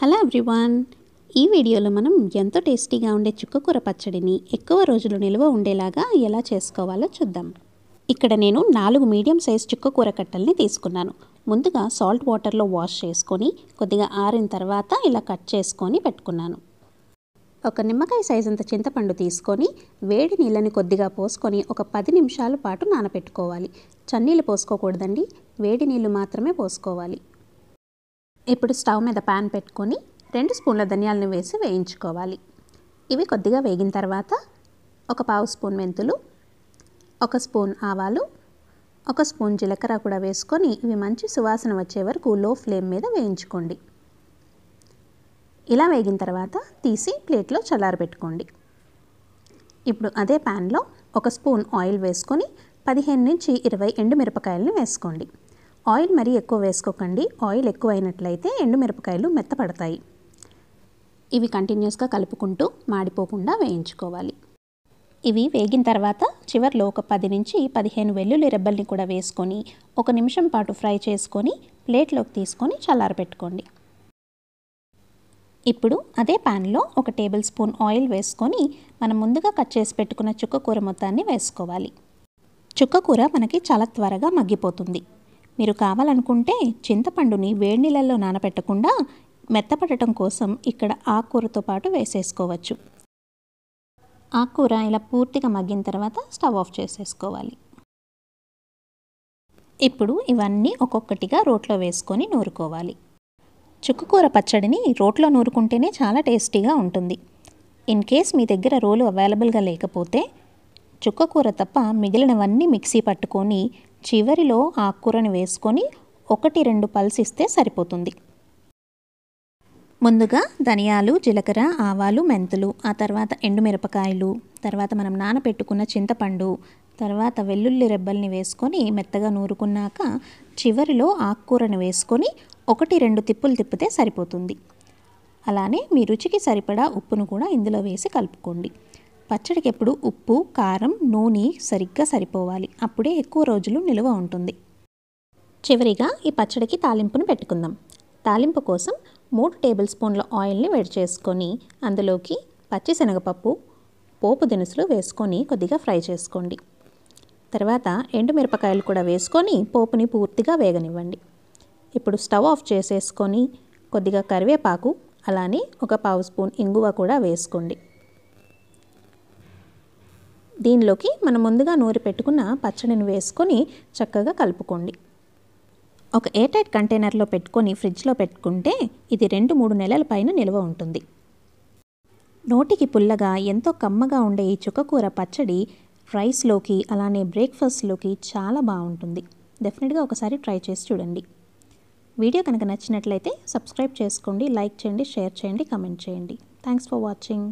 hello everyone ఈ వీడియోలో మనం ఎంతో టేస్టీగా ఉండే చుక్కకూర పచ్చడిని ఎక్కువ రోజులు నిల్వ ఉండేలాగా ఎలా చేసుకోవాలో చూద్దాం ఇక్కడ నేను నాలుగు మీడియం సైజ్ చుక్కకూర కట్టల్ని తీసుకున్నాను ముందుగా సాల్ట్ వాటర్లో వాష్ చేసుకొని కొద్దిగా ఆరిన తర్వాత ఇలా కట్ చేసుకొని పెట్టుకున్నాను ఒక నిమ్మకాయ సైజ్ అంత చింతపండు తీసుకొని వేడి నీళ్ళని కొద్దిగా పోసుకొని ఒక పది నిమిషాల పాటు నానపెట్టుకోవాలి చన్నీళ్ళు పోసుకోకూడదండి వేడి నీళ్ళు మాత్రమే పోసుకోవాలి ఇప్పుడు స్టవ్ మీద ప్యాన్ పెట్టుకొని రెండు స్పూన్ల ధనియాలను వేసి వేయించుకోవాలి ఇవి కొద్దిగా వేగిన తర్వాత ఒక పావు స్పూన్ మెంతులు ఒక స్పూన్ ఆవాలు ఒక స్పూన్ జీలకర్ర కూడా వేసుకొని ఇవి మంచి సువాసన వచ్చే వరకు లో ఫ్లేమ్ మీద వేయించుకోండి ఇలా వేగిన తర్వాత తీసి ప్లేట్లో పెట్టుకోండి ఇప్పుడు అదే ప్యాన్లో ఒక స్పూన్ ఆయిల్ వేసుకొని పదిహేను నుంచి ఇరవై ఎండుమిరపకాయలను వేసుకోండి ఆయిల్ మరీ ఎక్కువ వేసుకోకండి ఆయిల్ ఎక్కువైనట్లయితే ఎండుమిరపకాయలు మెత్తపడతాయి ఇవి కంటిన్యూస్గా కలుపుకుంటూ మాడిపోకుండా వేయించుకోవాలి ఇవి వేగిన తర్వాత చివరిలో ఒక పది నుంచి పదిహేను వెల్లుల్లి రెబ్బల్ని కూడా వేసుకొని ఒక నిమిషం పాటు ఫ్రై చేసుకొని ప్లేట్లోకి తీసుకొని చల్లారబెట్టుకోండి ఇప్పుడు అదే ప్యాన్లో ఒక టేబుల్ స్పూన్ ఆయిల్ వేసుకొని మనం ముందుగా కట్ చేసి పెట్టుకున్న చుక్కకూర మొత్తాన్ని వేసుకోవాలి చుక్కకూర మనకి చాలా త్వరగా మగ్గిపోతుంది మీరు కావాలనుకుంటే చింతపండుని వేడి నీళ్ళల్లో నానబెట్టకుండా మెత్తపడటం కోసం ఇక్కడ ఆకుకూరతో పాటు వేసేసుకోవచ్చు ఆకుకూర ఇలా పూర్తిగా మగ్గిన తర్వాత స్టవ్ ఆఫ్ చేసేసుకోవాలి ఇప్పుడు ఇవన్నీ ఒక్కొక్కటిగా రోట్లో వేసుకొని నూరుకోవాలి చుక్కకూర పచ్చడిని రోట్లో నూరుకుంటేనే చాలా టేస్టీగా ఉంటుంది ఇన్ కేస్ మీ దగ్గర రోలు అవైలబుల్గా లేకపోతే చుక్కకూర తప్ప మిగిలినవన్నీ మిక్సీ పట్టుకొని చివరిలో ఆకుకూరని వేసుకొని ఒకటి రెండు పల్స్ ఇస్తే సరిపోతుంది ముందుగా ధనియాలు జీలకర్ర ఆవాలు మెంతులు ఆ తర్వాత ఎండుమిరపకాయలు తర్వాత మనం నానపెట్టుకున్న చింతపండు తర్వాత వెల్లుల్లి రెబ్బల్ని వేసుకొని మెత్తగా నూరుకున్నాక చివరిలో ఆకుకూరను వేసుకొని ఒకటి రెండు తిప్పులు తిప్పితే సరిపోతుంది అలానే మీ రుచికి సరిపడా ఉప్పును కూడా ఇందులో వేసి కలుపుకోండి పచ్చడికి ఎప్పుడు ఉప్పు కారం నూనె సరిగ్గా సరిపోవాలి అప్పుడే ఎక్కువ రోజులు నిలువ ఉంటుంది చివరిగా ఈ పచ్చడికి తాలింపును పెట్టుకుందాం తాలింపు కోసం మూడు టేబుల్ స్పూన్ల ఆయిల్ని వేడి చేసుకొని అందులోకి పచ్చిశనగపప్పు పోపు దినుసులు వేసుకొని కొద్దిగా ఫ్రై చేసుకోండి తర్వాత ఎండుమిరపకాయలు కూడా వేసుకొని పోపుని పూర్తిగా వేగనివ్వండి ఇప్పుడు స్టవ్ ఆఫ్ చేసేసుకొని కొద్దిగా కరివేపాకు అలానే ఒక పావు స్పూన్ ఇంగువ కూడా వేసుకోండి దీనిలోకి మనం ముందుగా నూరి పెట్టుకున్న పచ్చడిని వేసుకొని చక్కగా కలుపుకోండి ఒక ఎయిర్టైట్ కంటైనర్లో పెట్టుకొని ఫ్రిడ్జ్లో పెట్టుకుంటే ఇది రెండు మూడు నెలల పైన నిల్వ ఉంటుంది నోటికి పుల్లగా ఎంతో కమ్మగా ఉండే ఈ చుక్కకూర పచ్చడి రైస్లోకి అలానే బ్రేక్ఫాస్ట్లోకి చాలా బాగుంటుంది డెఫినెట్గా ఒకసారి ట్రై చేసి చూడండి వీడియో కనుక నచ్చినట్లయితే సబ్స్క్రైబ్ చేసుకోండి లైక్ చేయండి షేర్ చేయండి కమెంట్ చేయండి థ్యాంక్స్ ఫర్ వాచింగ్